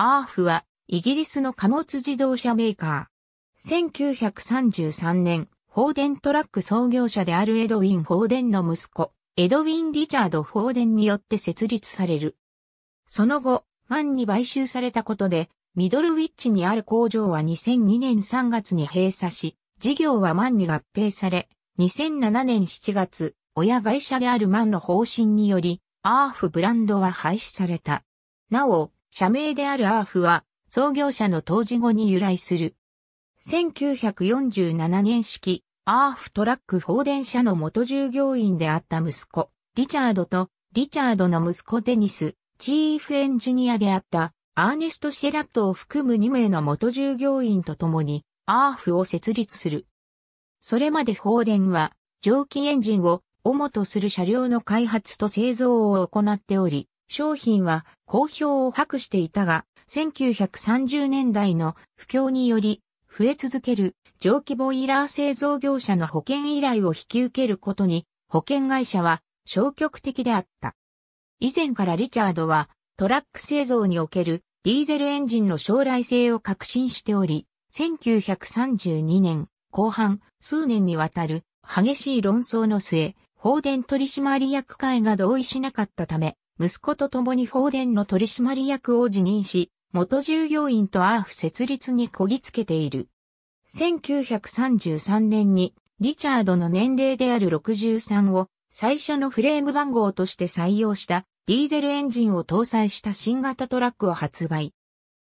アーフは、イギリスの貨物自動車メーカー。1933年、フォーデントラック創業者であるエドウィン・フォーデンの息子、エドウィン・リチャード・フォーデンによって設立される。その後、マンに買収されたことで、ミドルウィッチにある工場は2002年3月に閉鎖し、事業はマンに合併され、2007年7月、親会社であるマンの方針により、アーフブランドは廃止された。なお、社名であるアーフは創業者の当時後に由来する。1947年式、アーフトラック放電車の元従業員であった息子、リチャードと、リチャードの息子デニス、チーフエンジニアであった、アーネスト・シェラットを含む2名の元従業員と共に、アーフを設立する。それまで放電は、蒸気エンジンを主とする車両の開発と製造を行っており、商品は好評を博していたが、1930年代の不況により増え続ける上規ボイラー製造業者の保険依頼を引き受けることに保険会社は消極的であった。以前からリチャードはトラック製造におけるディーゼルエンジンの将来性を確信しており、1932年後半数年にわたる激しい論争の末、放電取締役会が同意しなかったため、息子と共に放電の取締役を辞任し、元従業員とアーフ設立にこぎつけている。1933年にリチャードの年齢である63を最初のフレーム番号として採用したディーゼルエンジンを搭載した新型トラックを発売。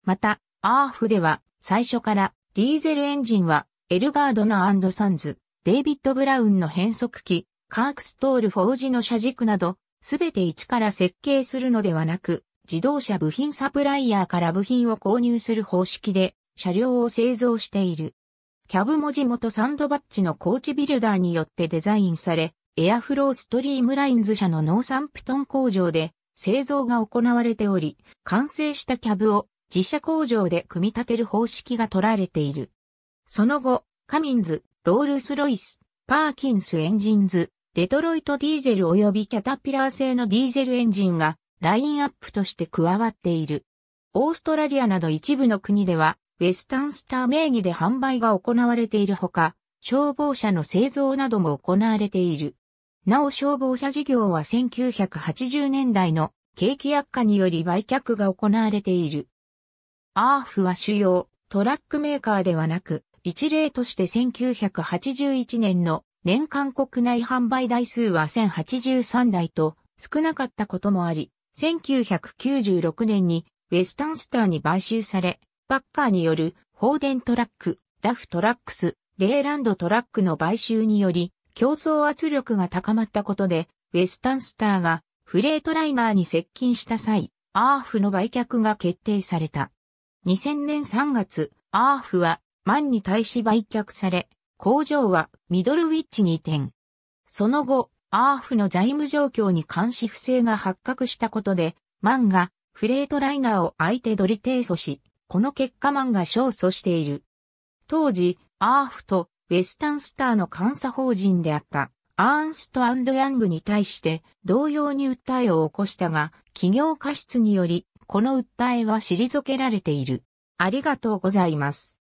また、アーフでは最初からディーゼルエンジンはエルガードのサンズ、デイビッド・ブラウンの変速機、カークストール・フォージの車軸などすべて一から設計するのではなく、自動車部品サプライヤーから部品を購入する方式で、車両を製造している。キャブ文字元サンドバッチのコーチビルダーによってデザインされ、エアフローストリームラインズ社のノーサンプトン工場で製造が行われており、完成したキャブを自社工場で組み立てる方式が取られている。その後、カミンズ、ロールスロイス、パーキンスエンジンズ、デトロイトディーゼル及びキャタピラー製のディーゼルエンジンがラインアップとして加わっている。オーストラリアなど一部の国では、ウェスタンスター名義で販売が行われているほか、消防車の製造なども行われている。なお消防車事業は1980年代の景気悪化により売却が行われている。アーフは主要トラックメーカーではなく、一例として1981年の年間国内販売台数は1083台と少なかったこともあり、1996年にウェスタンスターに買収され、バッカーによる放電トラック、ダフトラックス、レーランドトラックの買収により、競争圧力が高まったことで、ウェスタンスターがフレートライナーに接近した際、アーフの売却が決定された。2000年3月、アーフは万に対し売却され、工場はミドルウィッチに移転。その後、アーフの財務状況に監視不正が発覚したことで、マンがフレートライナーを相手取り提訴し、この結果マンが勝訴している。当時、アーフとウェスタンスターの監査法人であったアーンストヤングに対して同様に訴えを起こしたが、企業過失により、この訴えは退けられている。ありがとうございます。